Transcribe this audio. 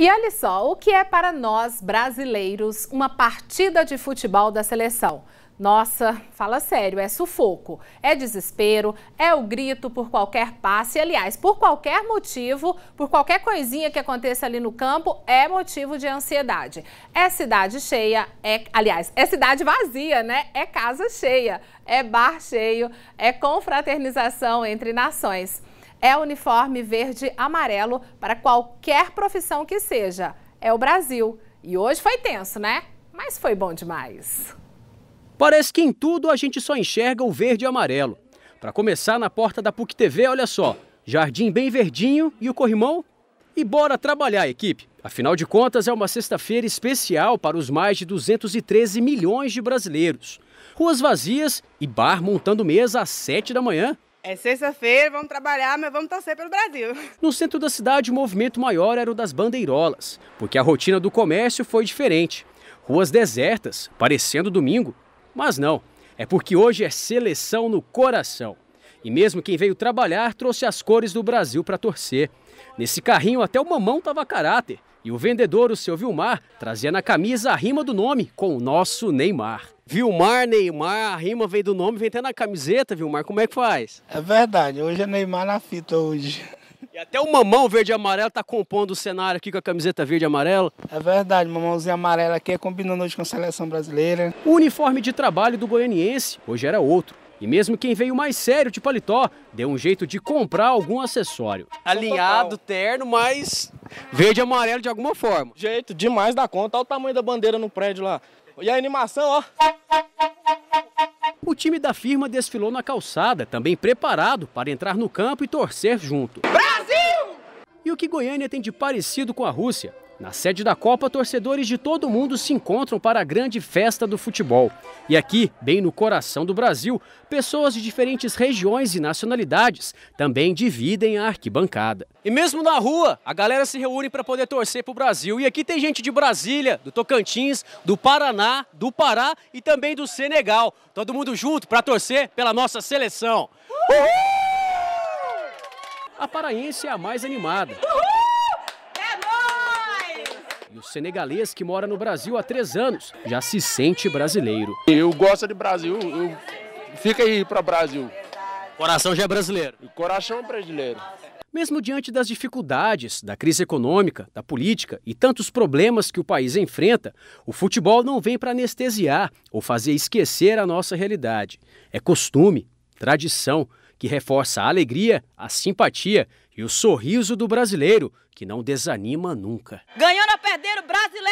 E olha só, o que é para nós brasileiros uma partida de futebol da seleção? Nossa, fala sério, é sufoco, é desespero, é o grito por qualquer passe. Aliás, por qualquer motivo, por qualquer coisinha que aconteça ali no campo, é motivo de ansiedade. É cidade cheia, é, aliás, é cidade vazia, né? É casa cheia, é bar cheio, é confraternização entre nações. É uniforme verde-amarelo para qualquer profissão que seja. É o Brasil. E hoje foi tenso, né? Mas foi bom demais. Parece que em tudo a gente só enxerga o verde e amarelo. Para começar, na porta da PUC TV, olha só, jardim bem verdinho e o corrimão. E bora trabalhar, equipe. Afinal de contas, é uma sexta-feira especial para os mais de 213 milhões de brasileiros. Ruas vazias e bar montando mesa às 7 da manhã é sexta-feira, vamos trabalhar, mas vamos torcer pelo Brasil. No centro da cidade, o movimento maior era o das bandeirolas, porque a rotina do comércio foi diferente. Ruas desertas, parecendo domingo. Mas não, é porque hoje é seleção no coração. E mesmo quem veio trabalhar trouxe as cores do Brasil para torcer. Nesse carrinho até o mamão tava caráter. E o vendedor, o seu Vilmar, trazia na camisa a rima do nome com o nosso Neymar. Vilmar, Neymar, a rima vem do nome, vem até na camiseta, Vilmar, como é que faz? É verdade, hoje é Neymar na fita hoje. E até o Mamão Verde e Amarelo tá compondo o cenário aqui com a camiseta verde e amarela. É verdade, Mamãozinho Amarelo aqui é combinando hoje com a seleção brasileira. O uniforme de trabalho do goianiense hoje era outro. E mesmo quem veio mais sério de paletó, deu um jeito de comprar algum acessório. Alinhado, terno, mas verde e amarelo de alguma forma. Jeito demais da conta. Olha o tamanho da bandeira no prédio lá. E a animação, ó. O time da firma desfilou na calçada, também preparado para entrar no campo e torcer junto. Brasil! E o que Goiânia tem de parecido com a Rússia? Na sede da Copa, torcedores de todo mundo se encontram para a grande festa do futebol. E aqui, bem no coração do Brasil, pessoas de diferentes regiões e nacionalidades também dividem a arquibancada. E mesmo na rua, a galera se reúne para poder torcer para o Brasil. E aqui tem gente de Brasília, do Tocantins, do Paraná, do Pará e também do Senegal. Todo mundo junto para torcer pela nossa seleção. Uhul! A paraense é a mais animada. Uhul! Fábio, senegalês que mora no Brasil há três anos, já se sente brasileiro. Eu gosto de Brasil, eu... fica aí para Brasil. Coração já é brasileiro. E coração é brasileiro. Mesmo diante das dificuldades, da crise econômica, da política e tantos problemas que o país enfrenta, o futebol não vem para anestesiar ou fazer esquecer a nossa realidade. É costume, tradição, que reforça a alegria, a simpatia e o sorriso do brasileiro, que não desanima nunca. Ganhando brasileiro